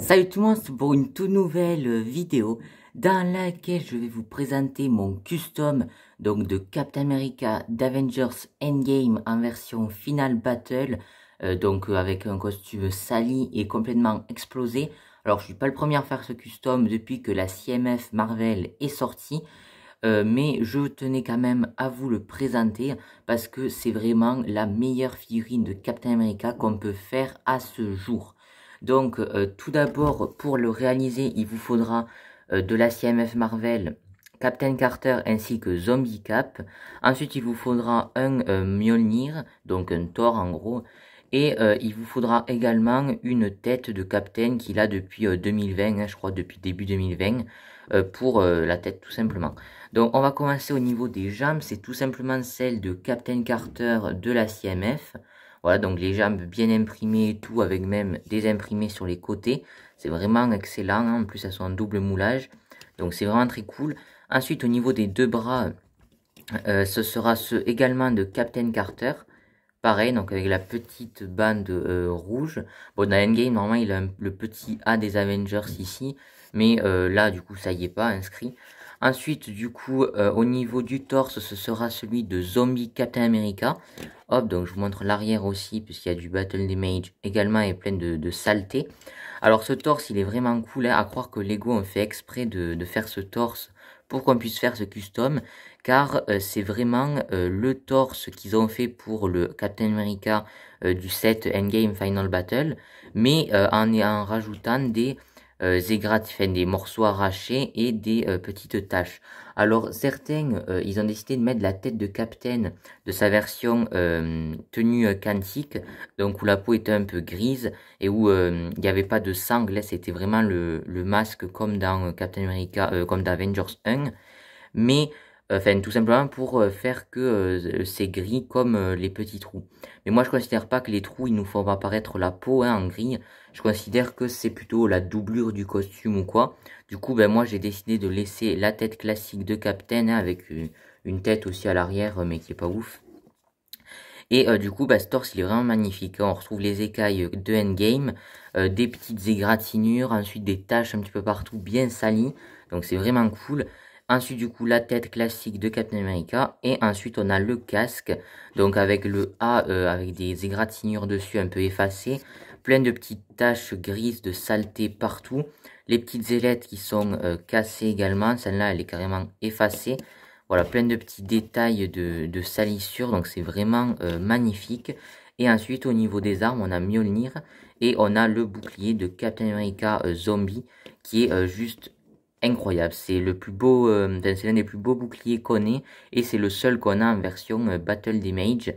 Salut tout le monde, c'est pour une toute nouvelle euh, vidéo dans laquelle je vais vous présenter mon custom donc de Captain America d'Avengers Endgame en version Final Battle euh, donc euh, avec un costume sali et complètement explosé. Alors je suis pas le premier à faire ce custom depuis que la CMF Marvel est sortie mais je tenais quand même à vous le présenter parce que c'est vraiment la meilleure figurine de Captain America qu'on peut faire à ce jour. Donc, euh, tout d'abord, pour le réaliser, il vous faudra euh, de la CMF Marvel, Captain Carter ainsi que Zombie Cap. Ensuite, il vous faudra un euh, Mjolnir, donc un Thor en gros. Et il vous faudra également une tête de Captain qu'il a depuis 2020, hein, je crois depuis début 2020, pour la tête tout simplement. Donc on va commencer au niveau des jambes, c'est tout simplement celle de Captain Carter de la CMF. Voilà, donc les jambes bien imprimées et tout, avec même des imprimés sur les côtés. C'est vraiment excellent. Hein. En plus, elles sont en double moulage. Donc, c'est vraiment très cool. Ensuite, au niveau des deux bras, euh, ce sera ceux également de Captain Carter. Pareil, donc avec la petite bande euh, rouge. Bon, dans Endgame, normalement, il a le petit A des Avengers ici. Mais euh, là, du coup, ça y est pas inscrit. Ensuite, du coup, euh, au niveau du torse, ce sera celui de Zombie Captain America. Hop, donc je vous montre l'arrière aussi, puisqu'il y a du Battle Damage également et plein de, de saleté. Alors ce torse, il est vraiment cool, hein, à croire que Lego ont fait exprès de, de faire ce torse pour qu'on puisse faire ce custom, car euh, c'est vraiment euh, le torse qu'ils ont fait pour le Captain America du set Endgame Final Battle, mais en, en rajoutant des euh, égrates, fait des morceaux arrachés et des euh, petites taches. Alors certains, euh, ils ont décidé de mettre la tête de Captain de sa version tenue cantique donc où la peau était un peu grise et où il n'y avait pas de sang, hein, c'était vraiment le, le, masque comme dans Captain America, comme dans Avengers 1. Mais euh, enfin, tout simplement pour euh, faire que euh, c'est gris comme les petits trous. Mais moi, je considère pas que les trous, ils nous font apparaître la peau hein, en gris. Je considère que c'est plutôt la doublure du costume ou quoi. Du coup, ben moi, j'ai décidé de laisser la tête classique de Captain hein, avec une, tête aussi à l'arrière, mais qui est pas ouf. Et du coup, ce ben, torse, il est vraiment magnifique. Hein. On retrouve les écailles de Endgame, des petites égratignures, ensuite des taches un petit peu partout, bien salies. Donc c'est vraiment cool. Ensuite, du coup, la tête classique de Captain America. Et ensuite, on a le casque. Donc, avec le A, euh, avec des égratignures dessus un peu effacées. Plein de petites taches grises de saleté partout. Les petites ailettes qui sont euh, cassées également. Celle-là, elle est carrément effacée. Voilà, plein de petits détails de, de salissure. Donc, c'est vraiment euh, magnifique. Et ensuite, au niveau des armes, on a Mjolnir. Et on a le bouclier de Captain America Zombie. Qui est juste incroyable. C'est le plus beau, euh, c'est l'un des plus beaux boucliers qu'on ait et c'est le seul qu'on a en version euh, Battle Damage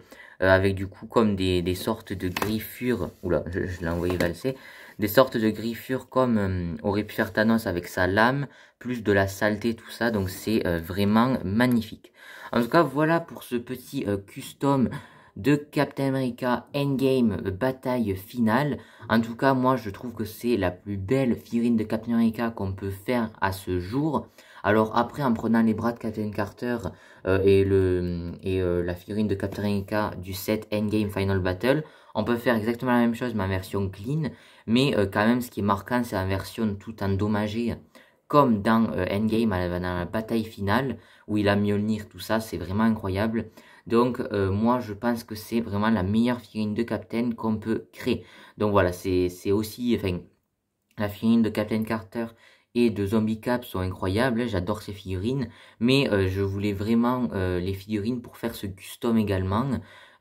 euh, avec du coup comme des, sortes de griffures. Oula, je, je l'ai envoyé valser. Des sortes de griffures comme aurait pu faire Thanos avec sa lame, plus de la saleté, tout ça. Donc c'est vraiment magnifique. En tout cas, voilà pour ce petit custom de Captain America Endgame euh, Bataille Finale. En tout cas, moi, je trouve que c'est la plus belle figurine de Captain America qu'on peut faire à ce jour. Alors après, en prenant les bras de Captain Carter euh, et, le, et euh, la figurine de Captain America du set Endgame Final Battle, on peut faire exactement la même chose, mais en version clean. Mais quand même, ce qui est marquant, c'est en version tout endommagée, comme dans Endgame, dans la bataille finale, où il a Mjolnir, tout ça, c'est vraiment incroyable. Donc euh, moi je pense que c'est vraiment la meilleure figurine de Captain qu'on peut créer. Donc voilà, c'est aussi, la figurine de Captain Carter et de Zombie Cap sont incroyables, j'adore ces figurines, mais euh, je voulais vraiment euh, les figurines pour faire ce custom également.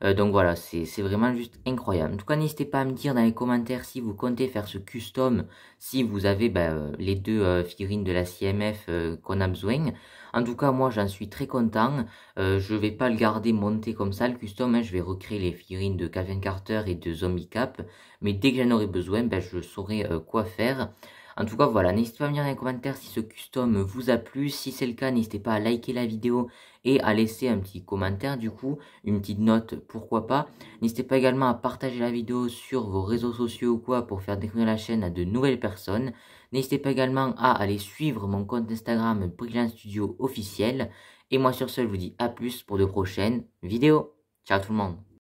Euh, donc voilà, c'est vraiment juste incroyable. En tout cas, n'hésitez pas à me dire dans les commentaires si vous comptez faire ce custom, si vous avez bah, les deux figurines de la CMF qu'on a besoin. En tout cas, moi, j'en suis très content. je vais pas le garder monté comme ça, le custom. Hein. je vais recréer les figurines de Calvin Carter et de Zombie Cap. Mais dès que j'en aurai besoin, ben, je saurai quoi faire. En tout cas, voilà, n'hésitez pas à me dire dans les commentaires si ce custom vous a plu. Si c'est le cas, n'hésitez pas à liker la vidéo et à laisser un petit commentaire, du coup, une petite note, pourquoi pas. N'hésitez pas également à partager la vidéo sur vos réseaux sociaux ou quoi pour faire découvrir la chaîne à de nouvelles personnes. N'hésitez pas également à aller suivre mon compte Instagram Brilliant Studio officiel. Et moi sur ce, je vous dis à plus pour de prochaines vidéos. Ciao tout le monde